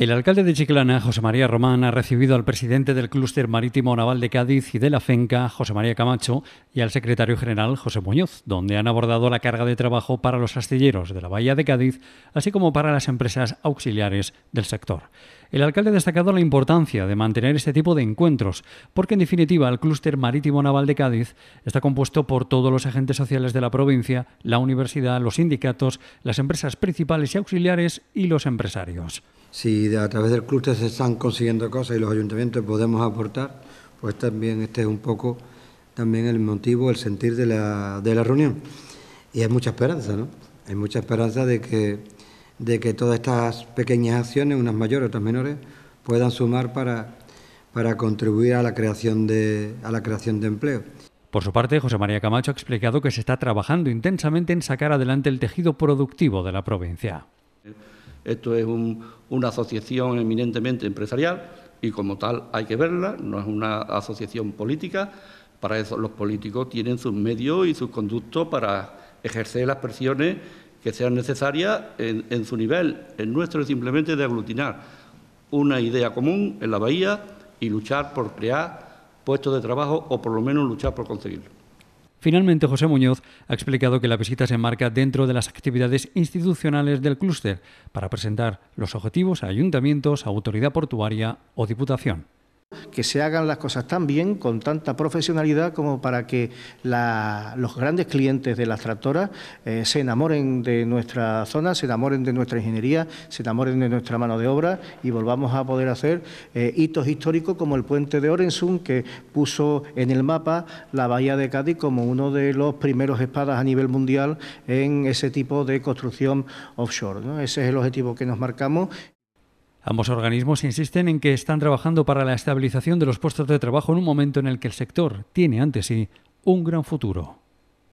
El alcalde de Chiclana, José María Román, ha recibido al presidente del Clúster Marítimo Naval de Cádiz y de la FENCA, José María Camacho, y al secretario general, José Muñoz, donde han abordado la carga de trabajo para los astilleros de la Bahía de Cádiz, así como para las empresas auxiliares del sector. El alcalde ha destacado la importancia de mantener este tipo de encuentros, porque en definitiva el Clúster Marítimo Naval de Cádiz está compuesto por todos los agentes sociales de la provincia, la universidad, los sindicatos, las empresas principales y auxiliares y los empresarios si a través del clúster se están consiguiendo cosas y los ayuntamientos podemos aportar, pues también este es un poco también el motivo, el sentir de la, de la reunión. Y hay mucha esperanza, ¿no? Hay mucha esperanza de que, de que todas estas pequeñas acciones, unas mayores, otras menores, puedan sumar para, para contribuir a la creación de, a la creación de empleo. Por su parte, José María Camacho ha explicado que se está trabajando intensamente en sacar adelante el tejido productivo de la provincia. Esto es una asociación eminentemente empresarial y como tal hay que verla, no es una asociación política. Para eso los políticos tienen sus medios y sus conductos para ejercer las presiones que sean necesarias en, en su nivel. El nuestro es simplemente de aglutinar una idea común en la bahía y luchar por crear puestos de trabajo o por lo menos luchar por conseguirlo. Finalmente, José Muñoz ha explicado que la visita se enmarca dentro de las actividades institucionales del clúster para presentar los objetivos a ayuntamientos, a autoridad portuaria o diputación que se hagan las cosas tan bien, con tanta profesionalidad, como para que los grandes clientes de las tractoras eh, se enamoren de nuestra zona, se enamoren de nuestra ingeniería, se enamoren de nuestra mano de obra y volvamos a poder hacer eh, hitos históricos como el puente de Orensum, que puso en el mapa la bahía de Cádiz como uno de los primeros espadas a nivel mundial en ese tipo de construcción offshore. ¿no? Ese es el objetivo que nos marcamos. Ambos organismos insisten en que están trabajando para la estabilización de los puestos de trabajo en un momento en el que el sector tiene ante sí un gran futuro.